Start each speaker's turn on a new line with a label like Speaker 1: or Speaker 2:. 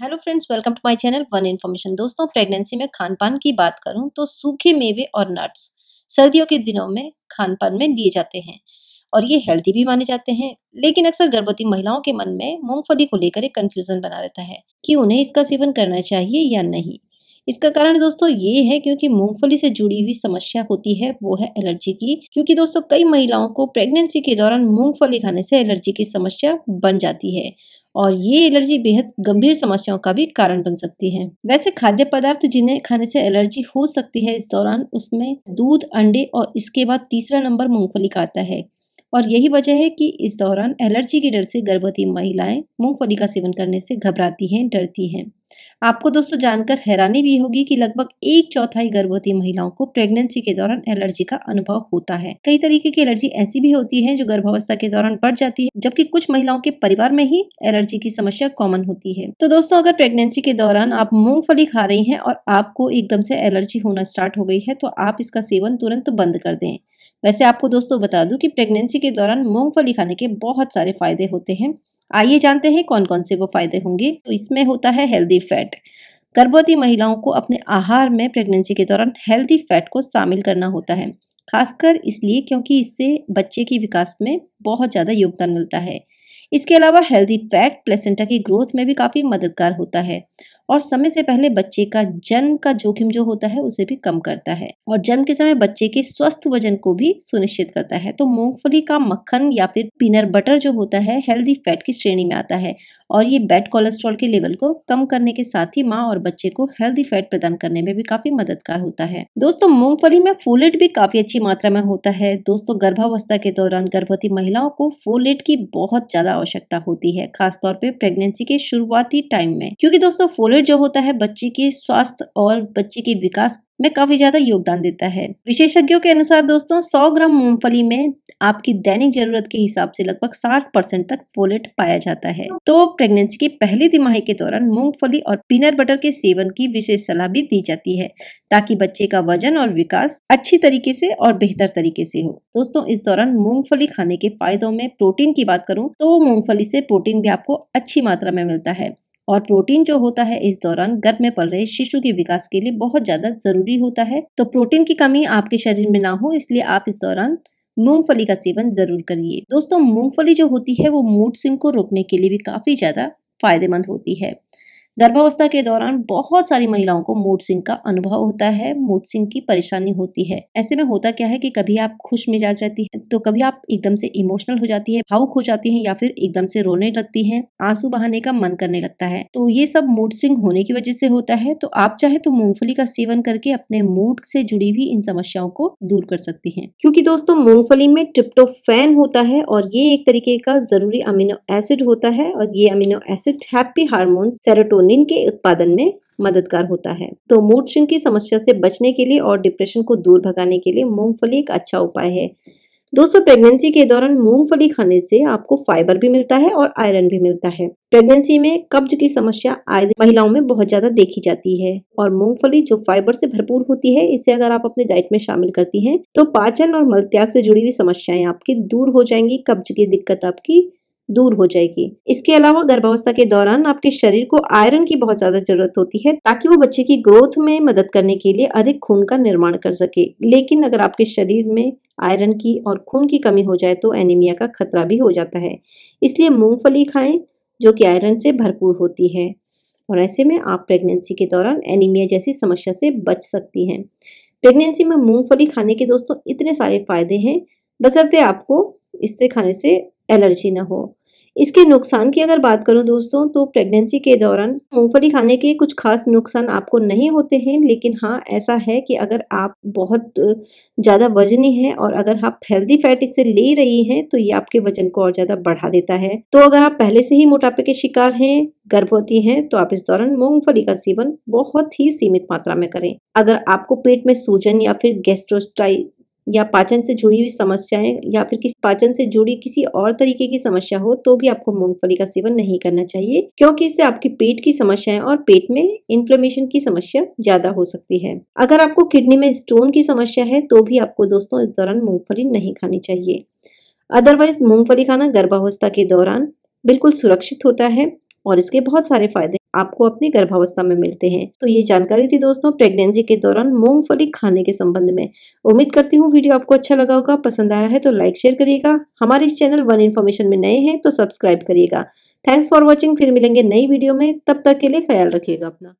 Speaker 1: hello friends welcome to my channel one information दोस्तों pregnancy में खान पान की बात करूं तो सूखे मेवे और नट्स सर्दियों के दिनों में खान पान में दिए जाते हैं और ये हेल्दी भी माने जाते हैं लेकिन अक्सर गर्भवती महिलाओं के मन में मूंगफली को लेकर एक कन्फ्यूजन बना रहता है कि उन्हें इसका सेवन करना चाहिए या नहीं इसका कारण दोस्तों ये है क्योंकि मूंगफली से जुड़ी हुई समस्या होती है वो है एलर्जी की क्योंकि दोस्तों कई महिलाओं को प्रेगनेंसी के दौरान मूंगफली खाने से एलर्जी की समस्या बन जाती है और ये एलर्जी बेहद गंभीर समस्याओं का भी कारण बन सकती है वैसे खाद्य पदार्थ जिन्हें खाने से एलर्जी हो सकती है इस दौरान उसमें दूध अंडे और इसके बाद तीसरा नंबर मूंगफली का आता है और यही वजह है कि इस दौरान एलर्जी के डर से गर्भवती महिलाएं मूंगफली का सेवन करने से घबराती हैं डरती हैं आपको दोस्तों जानकर हैरानी भी होगी कि लगभग एक चौथाई गर्भवती महिलाओं को प्रेगनेंसी के दौरान एलर्जी का अनुभव होता है कई तरीके की एलर्जी ऐसी भी होती है जो गर्भावस्था के दौरान बढ़ जाती है जबकि कुछ महिलाओं के परिवार में ही एलर्जी की समस्या कॉमन होती है तो दोस्तों अगर प्रेगनेंसी के दौरान आप मूंगफली खा रही है और आपको एकदम से एलर्जी होना स्टार्ट हो गई है तो आप इसका सेवन तुरंत बंद कर दें वैसे आपको दोस्तों बता दूं कि प्रेगनेंसी के दौरान मूंगफली खाने के बहुत सारे फायदे होते हैं आइए जानते हैं कौन कौन से वो फायदे होंगे तो इसमें होता है हेल्दी फैट गर्भवती महिलाओं को अपने आहार में प्रेगनेंसी के दौरान हेल्दी फैट को शामिल करना होता है खासकर इसलिए क्योंकि इससे बच्चे की विकास में बहुत ज़्यादा योगदान मिलता है इसके अलावा हेल्दी फैट प्लेसेंटा की ग्रोथ में भी काफ़ी मददगार होता है और समय से पहले बच्चे का जन्म का जोखिम जो होता है उसे भी कम करता है और जन्म के समय बच्चे के स्वस्थ वजन को भी सुनिश्चित करता है तो मूंगफली का मक्खन या फिर पीनर बटर जो होता है हेल्दी फैट की श्रेणी में आता है और ये बैड कोलेस्ट्रॉल के लेवल को कम करने के साथ ही माँ और बच्चे को हेल्दी फैट प्रदान करने में भी काफी मददगार होता है दोस्तों मूंगफली में फोलेट भी काफी अच्छी मात्रा में होता है दोस्तों गर्भावस्था के दौरान गर्भवती महिलाओं को फोलेट की बहुत ज्यादा आवश्यकता होती है खासतौर पर प्रेगनेंसी के शुरुआती टाइम में क्योंकि दोस्तों फोलेट रिजल्ट जो होता है बच्चे के स्वास्थ्य और बच्चे के विकास में काफी ज्यादा योगदान देता है विशेषज्ञों के अनुसार दोस्तों 100 ग्राम मूंगफली में आपकी दैनिक जरूरत के हिसाब से लगभग 60 परसेंट तक फोलेट पाया जाता है तो प्रेगनेंसी की पहली तिमाही के दौरान मूंगफली और पीनट बटर के सेवन की विशेष सलाह भी दी जाती है ताकि बच्चे का वजन और विकास अच्छी तरीके से और बेहतर तरीके से हो दोस्तों इस दौरान मूंगफली खाने के फायदों में प्रोटीन की बात करूँ तो मूंगफली से प्रोटीन भी आपको अच्छी मात्रा में मिलता है और प्रोटीन जो होता है इस दौरान गर्भ में पल रहे शिशु के विकास के लिए बहुत ज़्यादा ज़रूरी होता है तो प्रोटीन की कमी आपके शरीर में ना हो इसलिए आप इस दौरान मूंगफली का सेवन ज़रूर करिए दोस्तों मूंगफली जो होती है वो मूड स्विंग को रोकने के लिए भी काफ़ी ज़्यादा फायदेमंद होती है गर्भावस्था के दौरान बहुत सारी महिलाओं को मूड सिंह का अनुभव होता है मूड सिंह की परेशानी होती है ऐसे में होता क्या है कि कभी आप खुश मिजाज रहती है तो कभी आप एकदम से इमोशनल हो जाती है भावुक हो जाती है या फिर एकदम से रोने लगती है आंसू बहाने का मन करने लगता है तो ये सब मूड सिंह होने की वजह से होता है तो आप चाहे तो मूंगफली का सेवन करके अपने मूड से जुड़ी हुई इन समस्याओं को दूर कर सकती है क्योंकि दोस्तों मूंगफली में ट्रिप्टोफैन होता है और ये एक तरीके का जरूरी अमीनो एसिड होता है और ये अमीनो एसिड हैप्पी हार्मोन सेरोटोन सेरोटोनिन के उत्पादन में मददगार होता है तो मूड स्विंग की समस्या से बचने के लिए और डिप्रेशन को दूर भगाने के लिए मूंगफली एक अच्छा उपाय है दोस्तों प्रेगनेंसी के दौरान मूंगफली खाने से आपको फाइबर भी मिलता है और आयरन भी मिलता है प्रेगनेंसी में कब्ज की समस्या आए महिलाओं में बहुत ज्यादा देखी जाती है और मूंगफली जो फाइबर से भरपूर होती है इसे अगर आप अपने डाइट में शामिल करती हैं तो पाचन और मलत्याग से जुड़ी हुई समस्याएं आपकी दूर हो जाएंगी कब्ज की दिक्कत आपकी दूर हो जाएगी इसके अलावा गर्भावस्था के दौरान आपके शरीर को आयरन की बहुत ज्यादा जरूरत होती है ताकि वो बच्चे की ग्रोथ में मदद करने के लिए अधिक खून का निर्माण कर सके लेकिन अगर आपके शरीर में आयरन की और खून की कमी हो जाए तो एनीमिया का खतरा भी हो जाता है इसलिए मूंगफली खाएं जो कि आयरन से भरपूर होती है और ऐसे में आप प्रेगनेंसी के दौरान एनीमिया जैसी समस्या से बच सकती हैं प्रेगनेंसी में मूंगफली खाने के दोस्तों इतने सारे फायदे हैं बसरते आपको इससे खाने से एलर्जी ना हो इसके नुकसान की अगर बात करूं दोस्तों तो प्रेगनेंसी के दौरान मूंगफली खाने के कुछ खास नुकसान आपको नहीं होते हैं लेकिन हाँ ऐसा है कि अगर आप बहुत ज़्यादा वजनी हैं और अगर आप हेल्दी फैट इससे ले रही हैं तो ये आपके वजन को और ज़्यादा बढ़ा देता है तो अगर आप पहले से ही मोटापे के शिकार हैं गर्भवती हैं तो आप इस दौरान मूंगफली का सेवन बहुत ही सीमित मात्रा में करें अगर आपको पेट में सूजन या फिर गैस्ट्रोस्टाइ या पाचन से जुड़ी हुई समस्याएं या फिर किसी पाचन से जुड़ी किसी और तरीके की समस्या हो तो भी आपको मूंगफली का सेवन नहीं करना चाहिए क्योंकि इससे आपकी पेट की समस्याएं और पेट में इन्फ्लेमेशन की समस्या ज्यादा हो सकती है अगर आपको किडनी में स्टोन की समस्या है तो भी आपको दोस्तों इस दौरान मूंगफली नहीं खानी चाहिए अदरवाइज मूंगफली खाना गर्भावस्था के दौरान बिल्कुल सुरक्षित होता है और इसके बहुत सारे फायदे आपको अपनी गर्भावस्था में मिलते हैं तो ये जानकारी थी दोस्तों प्रेगनेंसी के दौरान मूंगफली खाने के संबंध में उम्मीद करती हूँ वीडियो आपको अच्छा लगा होगा पसंद आया है तो लाइक शेयर करिएगा हमारे इस चैनल वन इन्फॉर्मेशन में नए हैं तो सब्सक्राइब करिएगा थैंक्स फॉर वॉचिंग फिर मिलेंगे नई वीडियो में तब तक के लिए ख्याल रखिएगा अपना